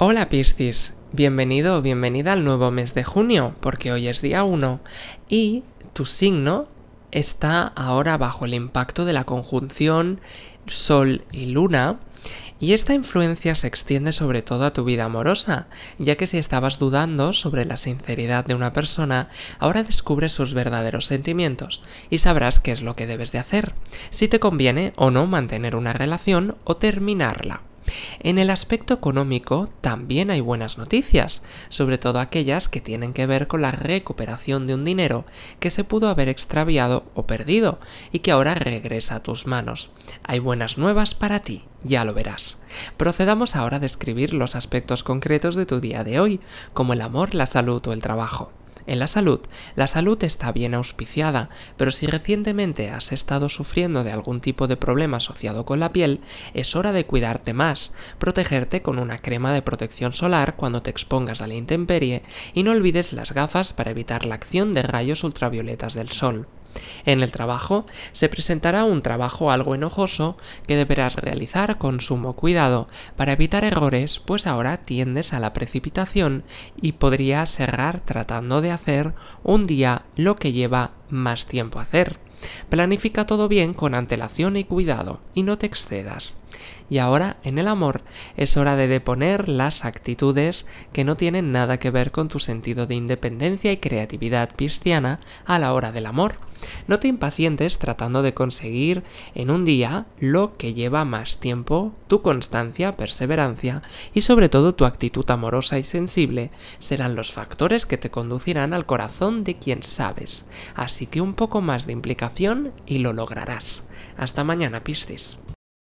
Hola Piscis, bienvenido o bienvenida al nuevo mes de junio, porque hoy es día 1 y tu signo está ahora bajo el impacto de la conjunción Sol y Luna. Y esta influencia se extiende sobre todo a tu vida amorosa, ya que si estabas dudando sobre la sinceridad de una persona, ahora descubres sus verdaderos sentimientos y sabrás qué es lo que debes de hacer, si te conviene o no mantener una relación o terminarla. En el aspecto económico también hay buenas noticias, sobre todo aquellas que tienen que ver con la recuperación de un dinero que se pudo haber extraviado o perdido y que ahora regresa a tus manos. Hay buenas nuevas para ti, ya lo verás. Procedamos ahora a describir los aspectos concretos de tu día de hoy, como el amor, la salud o el trabajo. En la salud, la salud está bien auspiciada, pero si recientemente has estado sufriendo de algún tipo de problema asociado con la piel, es hora de cuidarte más, protegerte con una crema de protección solar cuando te expongas a la intemperie y no olvides las gafas para evitar la acción de rayos ultravioletas del sol. En el trabajo se presentará un trabajo algo enojoso que deberás realizar con sumo cuidado para evitar errores, pues ahora tiendes a la precipitación y podrías errar tratando de hacer un día lo que lleva más tiempo hacer. Planifica todo bien con antelación y cuidado y no te excedas. Y ahora, en el amor, es hora de deponer las actitudes que no tienen nada que ver con tu sentido de independencia y creatividad pisciana a la hora del amor. No te impacientes tratando de conseguir en un día lo que lleva más tiempo, tu constancia, perseverancia y sobre todo tu actitud amorosa y sensible serán los factores que te conducirán al corazón de quien sabes. Así que un poco más de implicación y lo lograrás. Hasta mañana, Piscis.